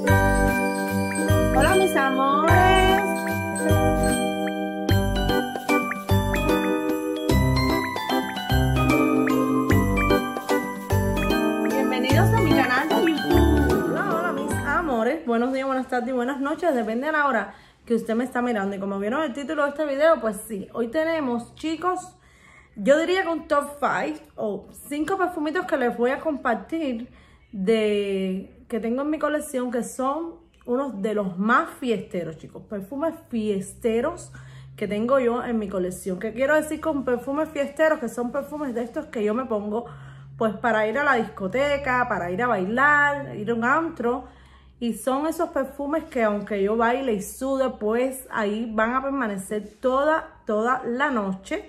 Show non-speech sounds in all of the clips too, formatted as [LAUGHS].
Hola mis amores. Bienvenidos a mi canal Hola, hola mis amores. Buenos días, buenas tardes y buenas noches. Depende de la hora que usted me está mirando. Y como vieron el título de este video, pues sí. Hoy tenemos, chicos, yo diría que un top 5 o 5 perfumitos que les voy a compartir de que tengo en mi colección que son unos de los más fiesteros, chicos. Perfumes fiesteros que tengo yo en mi colección. que quiero decir con perfumes fiesteros? Que son perfumes de estos que yo me pongo pues para ir a la discoteca, para ir a bailar, ir a un antro. Y son esos perfumes que aunque yo baile y sude, pues ahí van a permanecer toda, toda la noche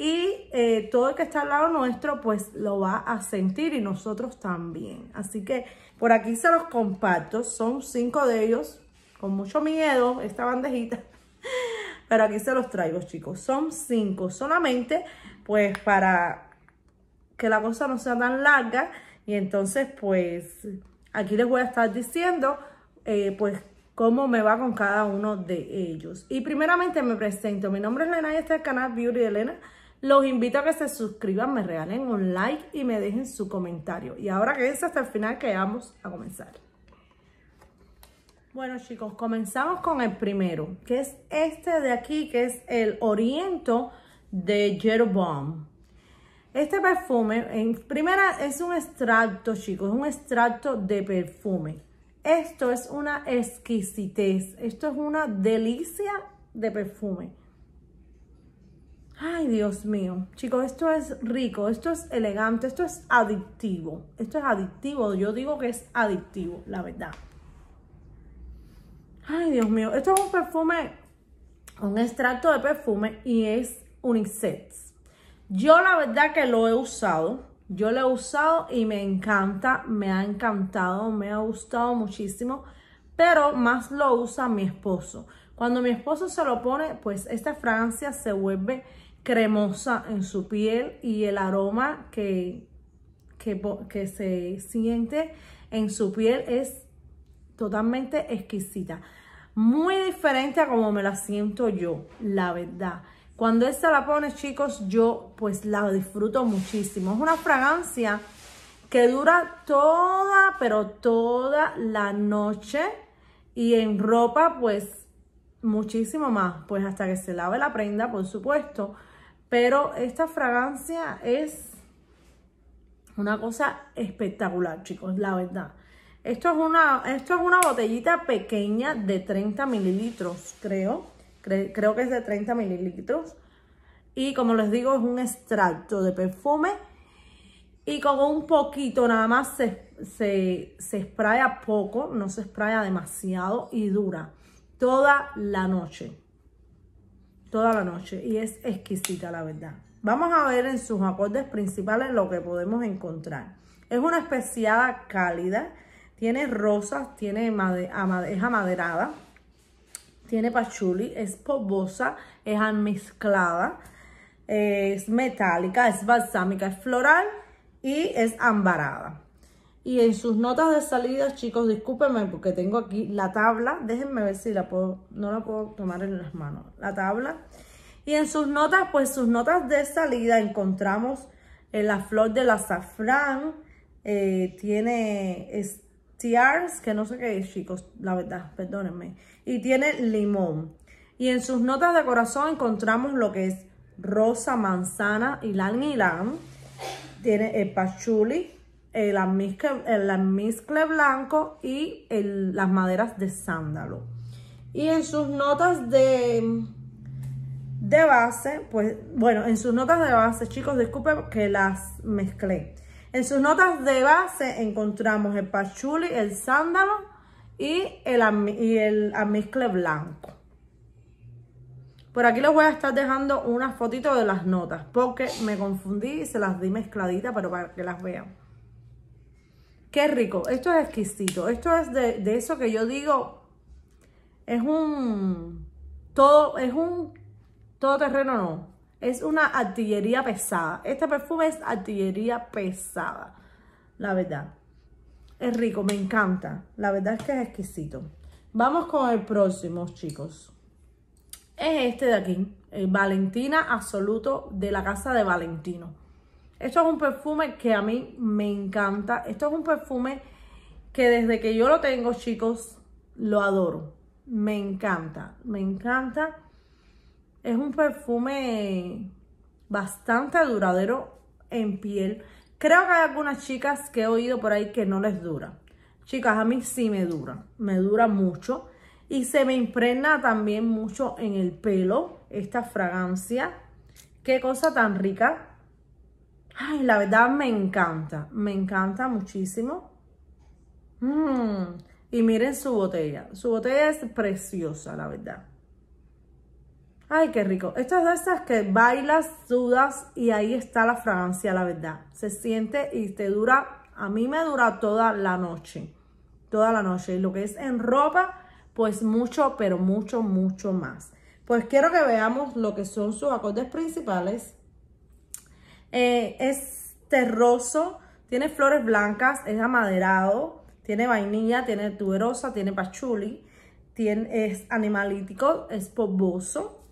y eh, todo el que está al lado nuestro pues lo va a sentir y nosotros también. Así que por aquí se los comparto, son cinco de ellos, con mucho miedo esta bandejita, [LAUGHS] pero aquí se los traigo chicos, son cinco solamente pues para que la cosa no sea tan larga y entonces pues aquí les voy a estar diciendo eh, pues cómo me va con cada uno de ellos. Y primeramente me presento, mi nombre es Lena y este es el canal Beauty de Elena los invito a que se suscriban, me regalen un like y me dejen su comentario. Y ahora que es hasta el final que vamos a comenzar. Bueno chicos, comenzamos con el primero, que es este de aquí, que es el Oriento de Jeroboam. Este perfume, en primera, es un extracto, chicos, es un extracto de perfume. Esto es una exquisitez, esto es una delicia de perfume. Ay, Dios mío. Chicos, esto es rico, esto es elegante, esto es adictivo. Esto es adictivo, yo digo que es adictivo, la verdad. Ay, Dios mío. Esto es un perfume, un extracto de perfume y es unisex. Yo la verdad que lo he usado. Yo lo he usado y me encanta, me ha encantado, me ha gustado muchísimo. Pero más lo usa mi esposo. Cuando mi esposo se lo pone, pues esta fragancia se vuelve cremosa en su piel y el aroma que, que, se siente en su piel es totalmente exquisita. Muy diferente a como me la siento yo, la verdad. Cuando esta la pones chicos, yo pues la disfruto muchísimo. Es una fragancia que dura toda, pero toda la noche. Y en ropa, pues muchísimo más, pues hasta que se lave la prenda, por supuesto. Pero esta fragancia es una cosa espectacular, chicos, la verdad. Esto es una, esto es una botellita pequeña de 30 mililitros, creo. creo que es de 30 mililitros. Y como les digo, es un extracto de perfume. Y como un poquito nada más se, se, se spraya poco, no se spraya demasiado y dura toda la noche. Toda la noche. Y es exquisita, la verdad. Vamos a ver en sus acordes principales lo que podemos encontrar. Es una especiada cálida. Tiene rosas, tiene es amaderada. Tiene pachuli, es pobosa, es almizclada, es metálica, es balsámica, es floral y es ambarada. Y en sus notas de salida, chicos, discúlpenme porque tengo aquí la tabla. Déjenme ver si la puedo, no la puedo tomar en las manos. La tabla. Y en sus notas, pues sus notas de salida encontramos eh, la flor de azafrán. Eh, tiene tiars, que no sé qué es, chicos, la verdad, perdónenme. Y tiene limón. Y en sus notas de corazón encontramos lo que es rosa, manzana, y ylang. Tiene el pachuli, el eh, almizcle, eh, blanco y las maderas de sándalo. Y en sus notas de, de base, pues bueno, en sus notas de base, chicos, disculpen que las mezclé. En sus notas de base encontramos el pachuli, el sándalo y el, y el almizcle blanco. Por aquí les voy a estar dejando una fotito de las notas porque me confundí y se las di mezcladita, pero para que las vean. Qué rico, esto es exquisito, esto es de, eso que yo digo, es un, todo, es un terreno no, es una artillería pesada. Este perfume es artillería pesada, la verdad. Es rico, me encanta. La verdad es que es exquisito. Vamos con el próximo, chicos. Es este de aquí, el eh, Valentina Absoluto de la Casa de Valentino. Esto es un perfume que a mí me encanta. Esto es un perfume que desde que yo lo tengo, chicos, lo adoro. Me encanta, me encanta. Es un perfume bastante duradero en piel. Creo que hay algunas chicas que he oído por ahí que no les dura. Chicas, a mí sí me dura, me dura mucho. Y se me impregna también mucho en el pelo esta fragancia. Qué cosa tan rica la verdad me encanta, me encanta muchísimo. Mm. Y miren su botella, su botella es preciosa, la verdad. Ay, qué rico. Estas de esas que bailas, sudas y ahí está la fragancia, la verdad. Se siente y te dura, a mí me dura toda la noche. Toda la noche. Y lo que es en ropa, pues mucho, pero mucho, mucho más. Pues quiero que veamos lo que son sus acordes principales. Eh, es terroso, tiene flores blancas, es amaderado, tiene vainilla, tiene tuberosa, tiene pachuli, tiene, es animalítico, es poboso,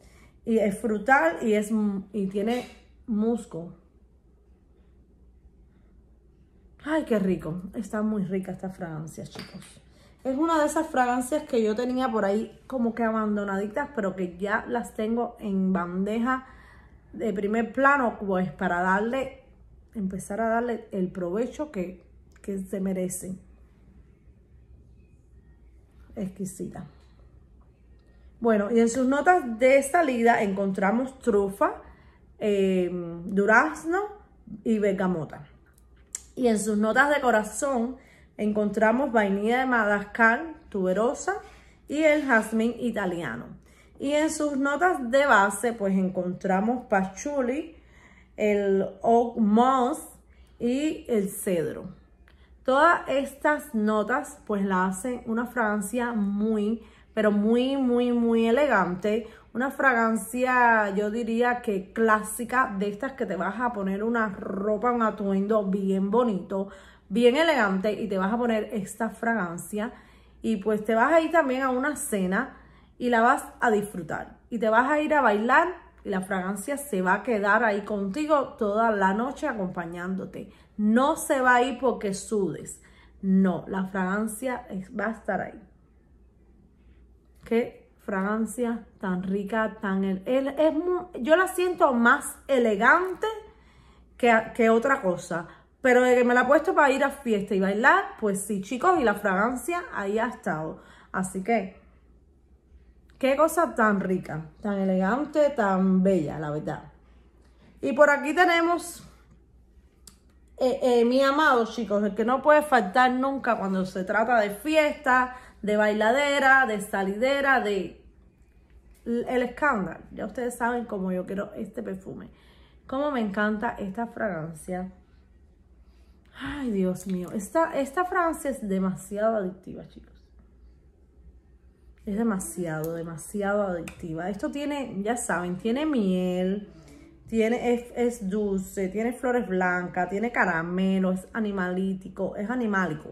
y es frutal y, es, y tiene musgo. Ay, qué rico. Está muy rica esta fragancia, chicos. Es una de esas fragancias que yo tenía por ahí como que abandonaditas, pero que ya las tengo en bandeja de primer plano, pues para darle, empezar a darle el provecho que, se merece. Exquisita. Bueno, y en sus notas de salida encontramos trufa, eh, durazno y bergamota. Y en sus notas de corazón encontramos vainilla de Madagascar, tuberosa y el jazmín italiano. Y en sus notas de base, pues encontramos patchouli el oak moss y el cedro. Todas estas notas pues la hacen una fragancia muy, pero muy, muy, muy elegante. Una fragancia, yo diría que clásica, de estas que te vas a poner una ropa, un atuendo bien bonito, bien elegante y te vas a poner esta fragancia. Y pues te vas a ir también a una cena y la vas a disfrutar. Y te vas a ir a bailar y la fragancia se va a quedar ahí contigo toda la noche acompañándote. No se va a ir porque sudes. No, la fragancia va a estar ahí. Qué fragancia tan rica, tan... El, es yo la siento más elegante que, que otra cosa. Pero de que me la he puesto para ir a fiesta y bailar, pues sí, chicos, y la fragancia ahí ha estado. Así que Qué cosa tan rica, tan elegante, tan bella, la verdad. Y por aquí tenemos eh, eh, mi amado, chicos, el que no puede faltar nunca cuando se trata de fiesta, de bailadera, de salidera, de el escándalo. Ya ustedes saben cómo yo quiero este perfume. Cómo me encanta esta fragancia. Ay, Dios mío. Esta, esta fragancia es demasiado adictiva, chicos. Es demasiado, demasiado adictiva. Esto tiene, ya saben, tiene miel, tiene, es, dulce, tiene flores blancas, tiene caramelo, es animalítico, es animálico.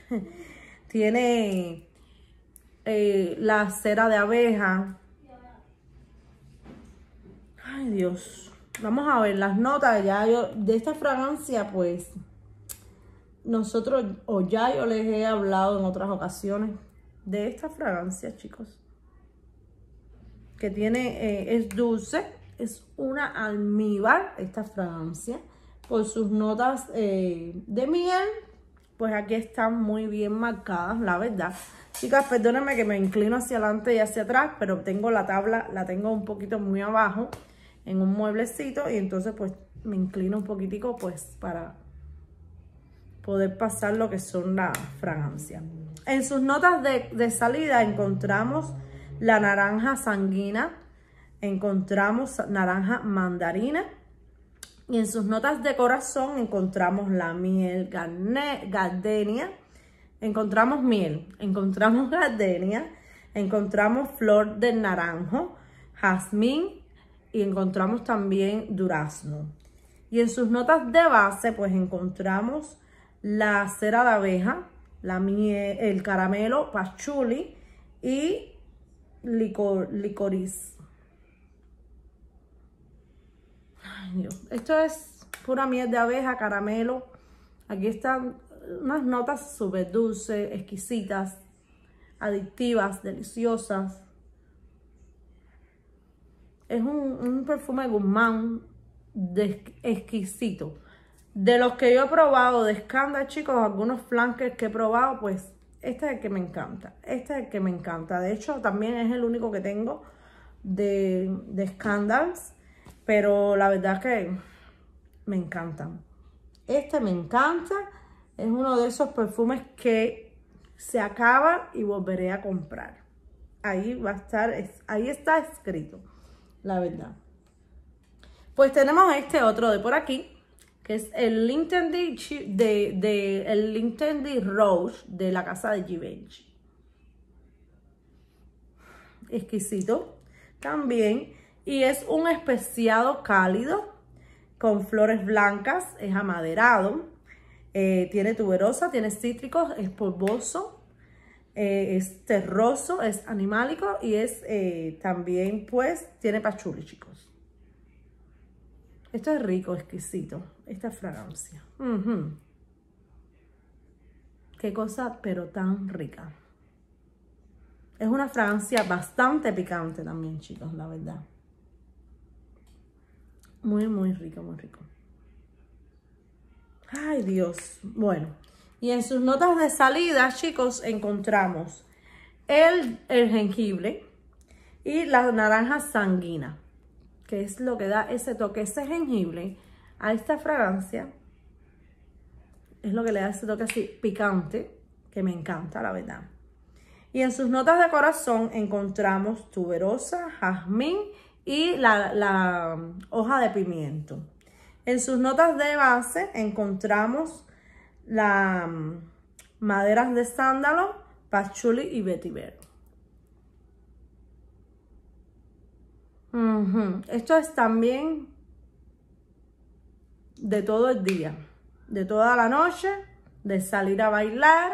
[LAUGHS] tiene eh, la cera de abeja. Ay, Dios. Vamos a ver las notas. Ya de esta fragancia, pues, nosotros, o ya yo les he hablado en otras ocasiones, de esta fragancia, chicos. Que tiene, eh, es dulce, es una almíbar esta fragancia. Por sus notas eh, de miel, pues aquí están muy bien marcadas, la verdad. Chicas, perdónenme que me inclino hacia adelante y hacia atrás, pero tengo la tabla, la tengo un poquito muy abajo en un mueblecito y entonces pues me inclino un poquitico pues para poder pasar lo que son las fragancias. En sus notas de, salida encontramos la naranja sanguina, encontramos naranja mandarina y en sus notas de corazón encontramos la miel gardenia, encontramos miel, encontramos gardenia, encontramos flor de naranjo, jazmín y encontramos también durazno. Y en sus notas de base pues encontramos la cera de abeja, la eh, el caramelo pachuli y licor, licoriz. Esto es pura miel de abeja, caramelo. Aquí están unas notas súper dulces, exquisitas, adictivas, deliciosas. Es un, perfume de exquisito. De los que yo he probado de Scandal chicos, algunos flankers que he probado, pues este es el que me encanta. Este es el que me encanta. De hecho, también es el único que tengo de, de Scandals. Pero la verdad que me encantan. Este me encanta. Es uno de esos perfumes que se acaba y volveré a comprar. Ahí va a estar, ahí está escrito, la verdad. Pues tenemos este otro de por aquí que es el Lintendi de, de, de la casa de Givenchy. Exquisito también. Y es un especiado cálido con flores blancas, es amaderado, eh, tiene tuberosa, tiene cítricos, es polvoso, eh, es terroso, es animálico y es eh, también pues tiene pachuli chicos. Esto es rico, exquisito, esta fragancia. Qué cosa, pero tan rica. Es una fragancia bastante picante también, chicos, la verdad. Muy, muy rico, muy rico. Ay, Dios. Bueno, y en sus notas de salida, chicos, encontramos el, el jengibre y la naranja sanguina que es lo que da ese toque, ese jengibre a esta fragancia. Es lo que le da ese toque así picante, que me encanta, la verdad. Y en sus notas de corazón encontramos tuberosa, jazmín y la, mm, hoja de pimiento. En sus notas de base encontramos las mm, maderas de sándalo, pachuli y vetiver. Esto es también de todo el día, de toda la noche, de salir a bailar,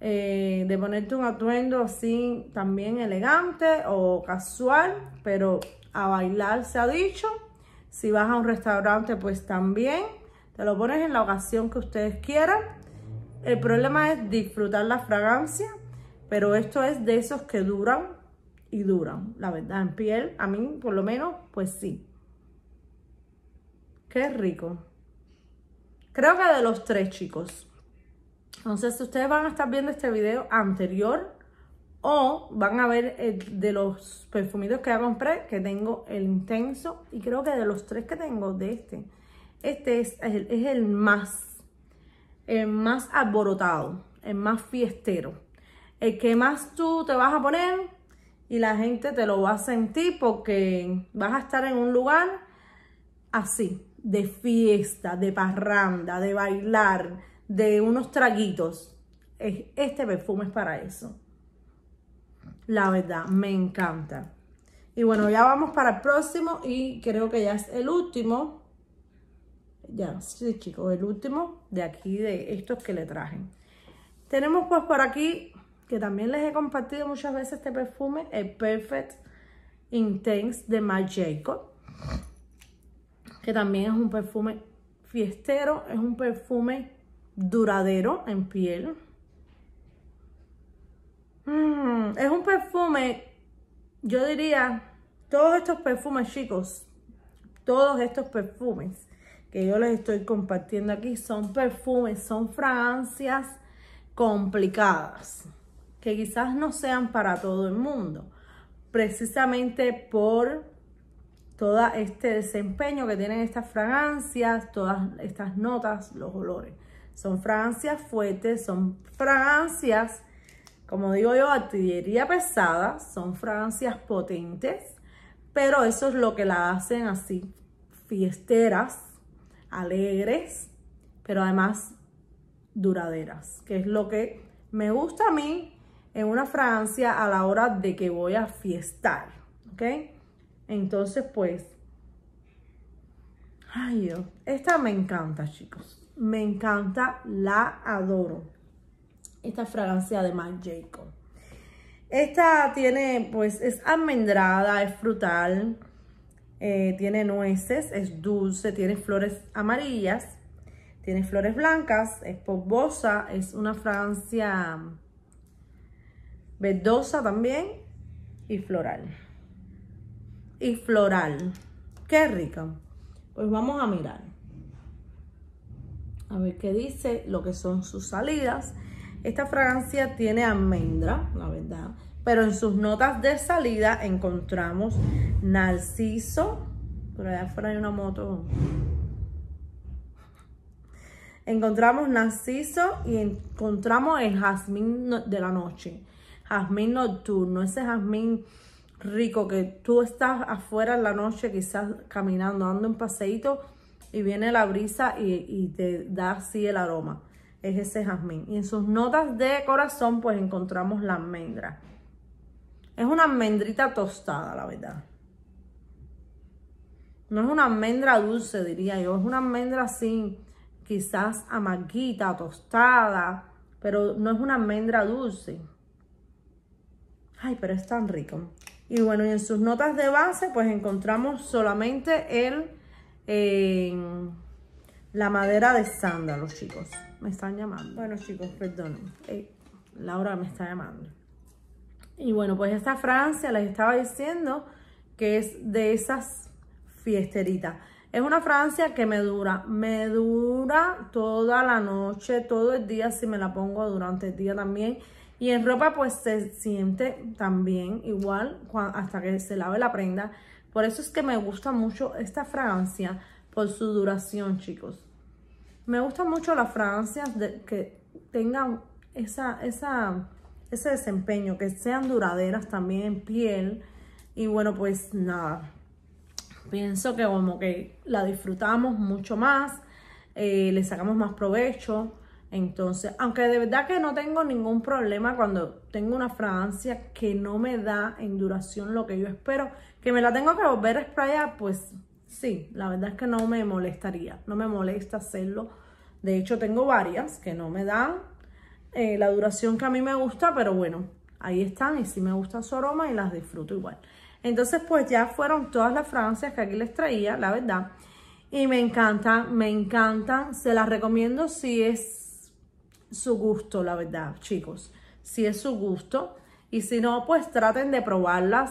eh, de ponerte un atuendo así también elegante o casual, pero a bailar se ha dicho. Si vas a un restaurante, pues también te lo pones en la ocasión que ustedes quieran. El problema es disfrutar la fragancia, pero esto es de esos que duran y duran, la verdad, en piel, a mí por lo menos, pues sí. Qué rico. Creo que de los tres, chicos. Entonces, si ustedes van a estar viendo este video anterior o van a ver el de los perfumitos que compré, que tengo el intenso y creo que de los tres que tengo de este, este es el, es el más, el más alborotado, el más fiestero. El que más tú te vas a poner y la gente te lo va a sentir porque vas a estar en un lugar así, de fiesta, de parranda, de bailar, de unos traguitos. Este perfume es para eso. La verdad, me encanta. Y bueno, ya vamos para el próximo y creo que ya es el último. Ya, sí chicos, el último de aquí, de estos que le trajen Tenemos pues por aquí que también les he compartido muchas veces este perfume, el Perfect Intense de Marc Jacob, que también es un perfume fiestero, es un perfume duradero en piel. Mm, es un perfume, yo diría, todos estos perfumes chicos, todos estos perfumes que yo les estoy compartiendo aquí son perfumes, son fragancias complicadas que quizás no sean para todo el mundo, precisamente por todo este desempeño que tienen estas fragancias, todas estas notas, los olores. Son fragancias fuertes, son fragancias, como digo yo, artillería pesada, son fragancias potentes, pero eso es lo que la hacen así, fiesteras, alegres, pero además duraderas, que es lo que me gusta a mí en una fragancia a la hora de que voy a fiestar, ¿ok? Entonces, pues, ay Dios, esta me encanta, chicos. Me encanta, la adoro. Esta fragancia de Marc Jacob. Esta tiene, pues, es almendrada, es frutal, eh, tiene nueces, es dulce, tiene flores amarillas, tiene flores blancas, es polvosa, es una fragancia verdosa también y floral. Y floral. Qué rica. Pues vamos a mirar. A ver qué dice, lo que son sus salidas. Esta fragancia tiene almendra, la verdad. Pero en sus notas de salida encontramos narciso. Por allá afuera hay una moto. Encontramos narciso y encontramos el jazmín de la noche jazmín nocturno, ese jazmín rico que tú estás afuera en la noche quizás caminando, dando un paseíto y viene la brisa y, y te da así el aroma. Es ese jazmín. Y en sus notas de corazón pues encontramos la almendra. Es una almendrita tostada, la verdad. No es una almendra dulce, diría yo. Es una almendra así, quizás amarguita, tostada, pero no es una almendra dulce. Ay, pero es tan rico. Y bueno, y en sus notas de base, pues encontramos solamente el, la madera de sándalo, chicos. Me están llamando. Bueno, chicos, perdónenme. Eh, Laura me está llamando. Y bueno, pues esta Francia, les estaba diciendo que es de esas fiesteritas. Es una Francia que me dura, me dura toda la noche, todo el día, si me la pongo durante el día también. Y en ropa pues se siente también igual hasta que se lave la prenda. Por eso es que me gusta mucho esta fragancia por su duración, chicos. Me gustan mucho las fragancias que tengan esa, esa, ese desempeño, que sean duraderas también en piel. Y bueno, pues nada, pienso que como que la disfrutamos mucho más, eh, le sacamos más provecho. Entonces, aunque de verdad que no tengo ningún problema cuando tengo una fragancia que no me da en duración lo que yo espero, que me la tengo que volver a sprayar, pues sí, la verdad es que no me molestaría, no me molesta hacerlo. De hecho, tengo varias que no me dan eh, la duración que a mí me gusta, pero bueno, ahí están y sí me gusta su aroma y las disfruto igual. Entonces, pues ya fueron todas las fragancias que aquí les traía, la verdad. Y me encantan, me encantan. Se las recomiendo si es su gusto, la verdad, chicos. Si es su gusto. Y si no, pues traten de probarlas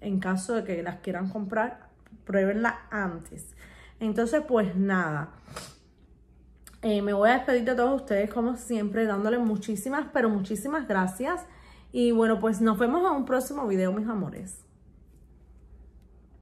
en caso de que las quieran comprar, pruébenlas antes. Entonces, pues nada. Eh, me voy a despedir de todos ustedes, como siempre, dándoles muchísimas, pero muchísimas gracias. Y bueno, pues nos vemos en un próximo video, mis amores.